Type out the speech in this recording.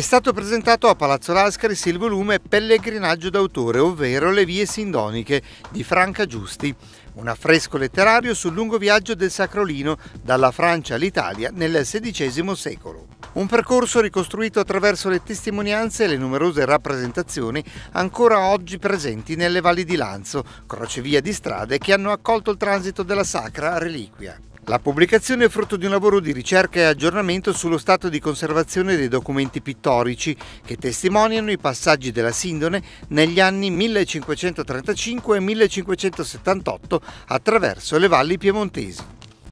È stato presentato a Palazzo Lascaris il volume Pellegrinaggio d'autore, ovvero Le vie sindoniche di Franca Giusti, un affresco letterario sul lungo viaggio del Sacrolino dalla Francia all'Italia nel XVI secolo. Un percorso ricostruito attraverso le testimonianze e le numerose rappresentazioni ancora oggi presenti nelle valli di Lanzo, crocevia di strade che hanno accolto il transito della sacra reliquia. La pubblicazione è frutto di un lavoro di ricerca e aggiornamento sullo stato di conservazione dei documenti pittorici che testimoniano i passaggi della Sindone negli anni 1535 e 1578 attraverso le valli piemontesi.